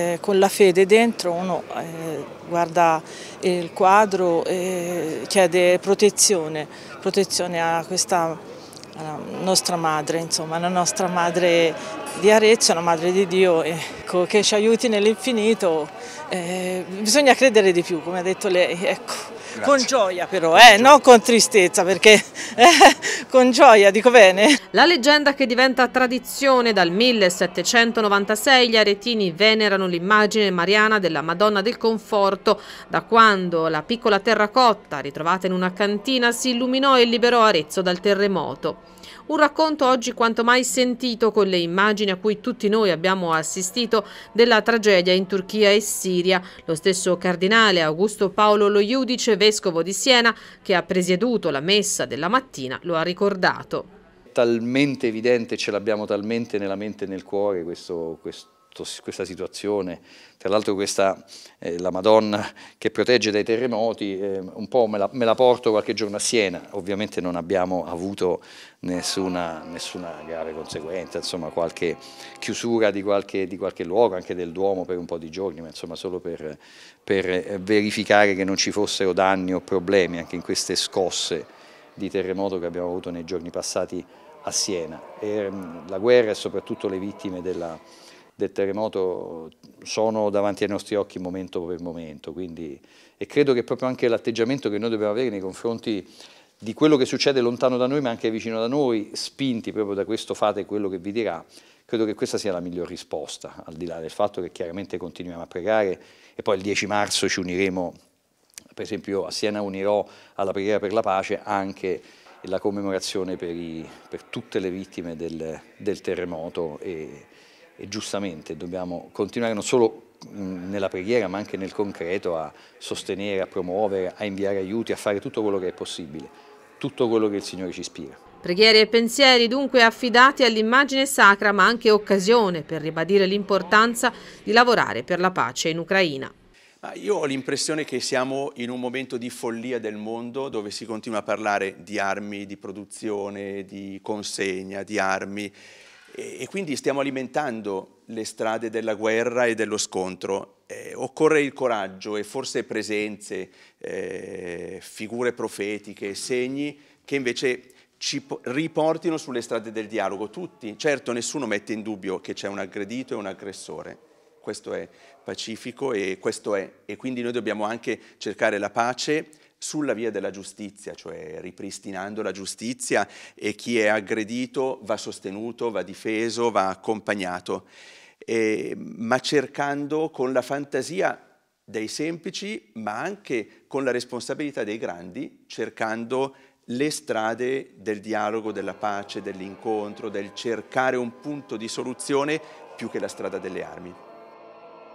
Eh, con la fede dentro uno eh, guarda il quadro e chiede protezione, protezione a questa nostra madre, insomma, la nostra madre di Arezzo, la madre di Dio ecco, che ci aiuti nell'infinito. Eh, bisogna credere di più, come ha detto lei. Ecco. Grazie. Con gioia però, eh, non con tristezza perché eh, con gioia, dico bene. La leggenda che diventa tradizione dal 1796 gli aretini venerano l'immagine mariana della Madonna del Conforto da quando la piccola terracotta ritrovata in una cantina si illuminò e liberò Arezzo dal terremoto. Un racconto oggi quanto mai sentito con le immagini a cui tutti noi abbiamo assistito della tragedia in Turchia e Siria. Lo stesso cardinale Augusto Paolo Lo Iudice, vescovo di Siena, che ha presieduto la messa della mattina, lo ha ricordato. Talmente evidente, ce l'abbiamo talmente nella mente e nel cuore questo, questo questa situazione, tra l'altro questa, eh, la Madonna che protegge dai terremoti, eh, un po' me la, me la, porto qualche giorno a Siena, ovviamente non abbiamo avuto nessuna, nessuna grave conseguenza, insomma qualche chiusura di qualche, di qualche, luogo, anche del Duomo per un po' di giorni, ma insomma solo per, per eh, verificare che non ci fossero danni o problemi anche in queste scosse di terremoto che abbiamo avuto nei giorni passati a Siena. E, ehm, la guerra e soprattutto le vittime della, del terremoto sono davanti ai nostri occhi momento per momento, quindi, e credo che proprio anche l'atteggiamento che noi dobbiamo avere nei confronti di quello che succede lontano da noi ma anche vicino da noi, spinti proprio da questo fate quello che vi dirà, credo che questa sia la miglior risposta, al di là del fatto che chiaramente continuiamo a pregare e poi il 10 marzo ci uniremo, per esempio a Siena unirò alla preghiera per la pace anche la commemorazione per, i, per tutte le vittime del, del terremoto e, e giustamente dobbiamo continuare non solo nella preghiera ma anche nel concreto a sostenere, a promuovere, a inviare aiuti, a fare tutto quello che è possibile, tutto quello che il Signore ci ispira. Preghiere e pensieri dunque affidati all'immagine sacra ma anche occasione per ribadire l'importanza di lavorare per la pace in Ucraina. Io ho l'impressione che siamo in un momento di follia del mondo dove si continua a parlare di armi, di produzione, di consegna, di armi e, quindi stiamo alimentando le strade della guerra e dello scontro. Eh, occorre il coraggio e forse presenze, eh, figure profetiche, segni che invece ci riportino sulle strade del dialogo. Tutti, certo nessuno mette in dubbio che c'è un aggredito e un aggressore. Questo è pacifico e questo è. E quindi noi dobbiamo anche cercare la pace sulla via della giustizia, cioè ripristinando la giustizia e chi è aggredito va sostenuto, va difeso, va accompagnato, e, ma cercando con la fantasia dei semplici, ma anche con la responsabilità dei grandi, cercando le strade del dialogo, della pace, dell'incontro, del cercare un punto di soluzione più che la strada delle armi.